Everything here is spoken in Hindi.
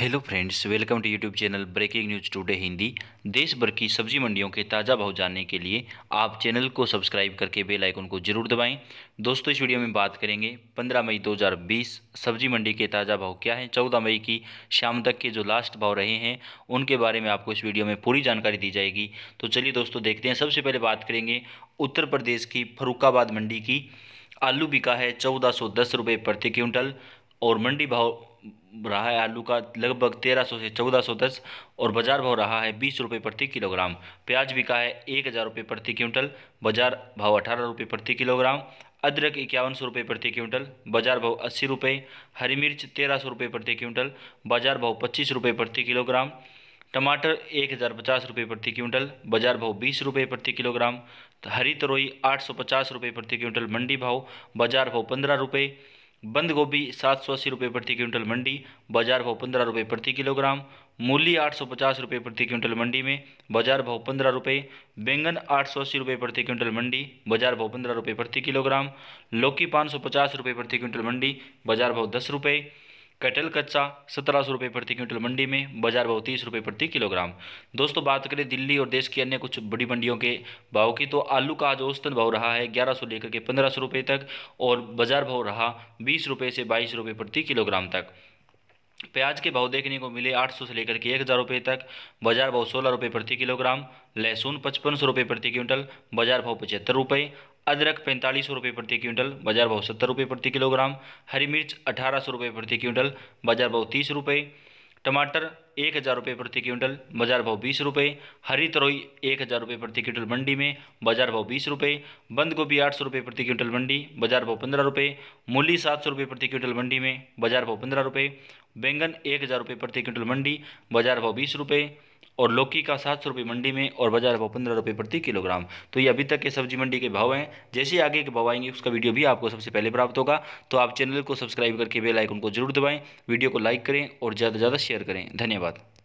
hello friends welcome to YouTube channel breaking news today Hindi देश भर की सब्जी मंडियों के ताज़ा भाव जानने के लिए आप चैनल को सब्सक्राइब करके बेल आइकन को जरूर दबाएं दोस्तों इस वीडियो में बात करेंगे 15 मई 2020 सब्जी मंडी के ताज़ा भाव क्या हैं 14 मई की शाम तक के जो लास्ट भाव रहे हैं उनके बारे में आपको इस वीडियो में पूरी जानकारी दी जाएगी तो चलिए दोस्तों देखते हैं सबसे पहले बात करेंगे उत्तर प्रदेश की फरुखाबाद मंडी की आलू बिका है चौदह सौ दस रुपये प्रति क्विंटल और मंडी भाव रहा है आलू का लगभग तेरह सौ से चौदह सौ दस और बाजार भाव रहा है बीस रुपये प्रति किलोग्राम प्याज बिका है एक हज़ार रुपये प्रति क्विंटल बाजार भाव अठारह रुपये प्रति किलोग्राम अदरक इक्यावन सौ रुपये प्रति क्विंटल बाजार भाव अस्सी रुपये हरी मिर्च तेरह सौ रुपये प्रति क्विंटल बाजार भाव पच्चीस रुपये प्रति किलोग्राम टमाटर एक हज़ार पचास रुपये प्रति क्विंटल बाजार भाव बीस रुपये प्रति किलोग्राम हरी तरोई आठ सौ पचास रुपये प्रति क्विंटल मंडी भाव बाजार भाव पंद्रह रुपये बंद गोभी सात सौ अस्सी रुपये प्रति क्विंटल मंडी बाजार भाव पंद्रह रुपये प्रति किलोग्राम मूली आठ सौ पचास रुपये प्रति क्विंटल मंडी में बाजार भाव पंद्रह रुपये बैंगन आठ सौ अस्सी रुपये प्रति क्विंटल मंडी बाजार भाव पंद्रह रुपये प्रति किलोग्राम लौकी पाँच सौ पचास रुपये प्रति क्विंटल मंडी बाजार भाव दस रुपये कटहल कच्चा सत्रह सौ रुपये प्रति क्विंटल मंडी में बाजार भाव तीस रुपये प्रति किलोग्राम दोस्तों बात करें दिल्ली और देश की अन्य कुछ बड़ी मंडियों के भाव की तो आलू का आज औसतन भाव रहा है ग्यारह सौ लेकर के पंद्रह सौ रुपये तक और बाजार भाव रहा बीस रुपये से बाईस रुपये प्रति किलोग्राम तक प्याज के भाव देखने को मिले 800 से लेकर के एक हज़ार रुपये तक बाजार भाव सोलह रुपये प्रति किलोग्राम लहसुन पचपन सौ रुपये प्रति क्विंटल बाजार भाव पचहत्तर रुपये अदरक पैंतालीस सौ रुपये प्रति क्विंटल बाजार भाव सत्तर रुपये प्रति किलोग्राम हरी मिर्च अठारह सौ रुपये प्रति क्विंटल बाजार भाव तीस रुपये टमाटर एक हज़ार रुपये प्रति क्विंटल बाजार भाव बीस रुपये हरी तरोई एक हज़ार रुपये प्रति क्विंटल मंडी में बाजार भाव बीस रुपये बंद गोभी आठ सौ रुपये प्रति क्विंटल मंडी बाजार भाव पंद्रह रुपये मूली सात सौ रुपये प्रति क्विंटल मंडी में बाजार भाव पंद्रह रुपये बैंगन एक हज़ार रुपये प्रति क्विंटल मंडी बाजार भाव बीस रुपये और लौकी का सात सौ रुपये मंडी में और बाजार भाव पंद्रह रुपये प्रति किलोग्राम तो ये अभी तक के सब्जी मंडी के भाव हैं जैसे ही आगे के भाव आएंगे उसका वीडियो भी आपको सबसे पहले प्राप्त होगा तो आप चैनल को सब्सक्राइब करके बेल आइकन को जरूर दबाएं वीडियो को लाइक करें और ज़्यादा से ज़्यादा शेयर करें धन्यवाद धन्यवाद